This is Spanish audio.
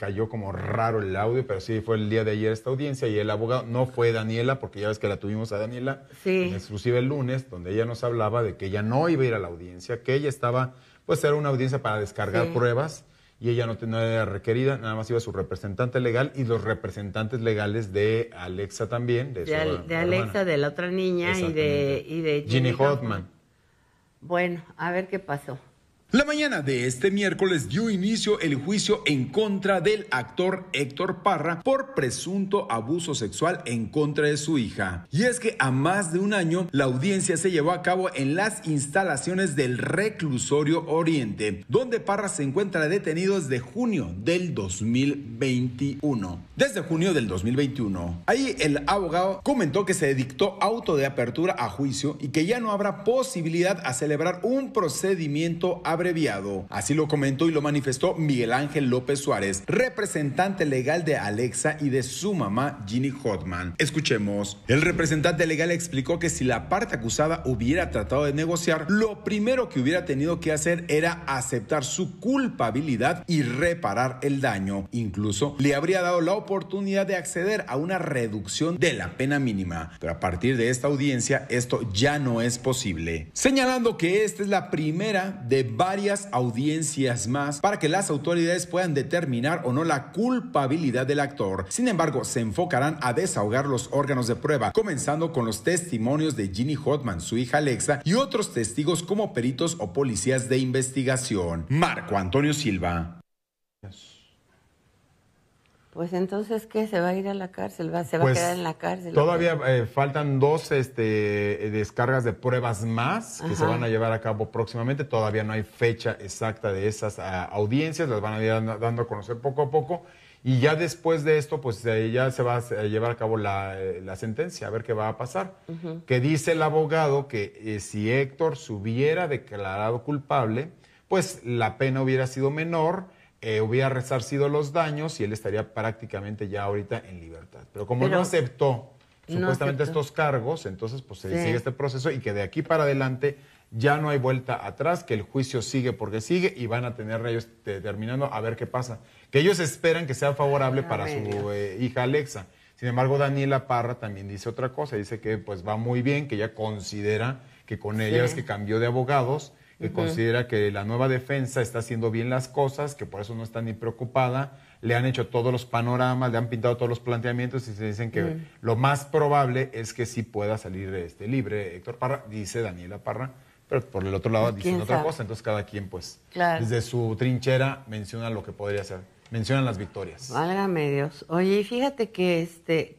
cayó como raro el audio, pero sí fue el día de ayer esta audiencia y el abogado no fue Daniela, porque ya ves que la tuvimos a Daniela, sí. el lunes, donde ella nos hablaba de que ella no iba a ir a la audiencia, que ella estaba, pues era una audiencia para descargar pruebas y ella no, tenía era requerida, nada más iba su representante legal y los representantes legales de Alexa también. De, de Alexa, de la otra niña y de, y de Ginny, Hotman Hoffman. Bueno, a ver qué pasó. La mañana de este miércoles dio inicio el juicio en contra del actor Héctor Parra por presunto abuso sexual en contra de su hija. Y es que a más de un año la audiencia se llevó a cabo en las instalaciones del reclusorio Oriente, donde Parra se encuentra detenido desde junio del 2021. Desde junio del 2021. Ahí el abogado comentó que se dictó auto de apertura a juicio y que ya no habrá posibilidad a celebrar un procedimiento abierto abreviado. Así lo comentó y lo manifestó Miguel Ángel López Suárez, representante legal de Alexa y de su mamá Ginny Hodman. Escuchemos. El representante legal explicó que si la parte acusada hubiera tratado de negociar, lo primero que hubiera tenido que hacer era aceptar su culpabilidad y reparar el daño. Incluso le habría dado la oportunidad de acceder a una reducción de la pena mínima. Pero a partir de esta audiencia, esto ya no es posible. Señalando que esta es la primera de varias audiencias más para que las autoridades puedan determinar o no la culpabilidad del actor. Sin embargo, se enfocarán a desahogar los órganos de prueba, comenzando con los testimonios de Ginny Hotman, su hija Alexa, y otros testigos como peritos o policías de investigación. Marco Antonio Silva. Pues entonces, ¿qué? ¿Se va a ir a la cárcel? ¿Se va a pues, quedar en la cárcel? Todavía eh, faltan dos este, descargas de pruebas más que se van a llevar a cabo próximamente. Todavía no hay fecha exacta de esas ah, audiencias, las van a ir dando a conocer poco a poco. Y ya después de esto, pues ya se va a llevar a cabo eh, la, sentencia, a ver qué va a pasar. Que dice el abogado que eh, si Héctor se hubiera declarado culpable, pues la pena hubiera sido menor eh, hubiera resarcido los daños y él estaría prácticamente ya ahorita en libertad. Pero como no aceptó supuestamente estos cargos, entonces pues se sigue este proceso y que de aquí para adelante ya no hay vuelta atrás, que el juicio sigue porque sigue y van a tener ellos terminando a ver qué pasa. Que ellos esperan que sea favorable para su eh, hija Alexa. Sin embargo, Daniela Parra también dice otra cosa, dice que pues va muy bien, que ella considera que con ella es que cambió de abogados que considera que la nueva defensa está haciendo bien las cosas, que por eso no está ni preocupada, le han hecho todos los panoramas, le han pintado todos los planteamientos y se dicen que lo más probable es que sí pueda salir de este libre Héctor Parra, dice Daniela Parra, pero por el otro lado pues, dicen otra cosa, entonces cada quien pues desde su trinchera menciona lo que podría ser, mencionan las victorias. Válgame Dios. Oye, fíjate que este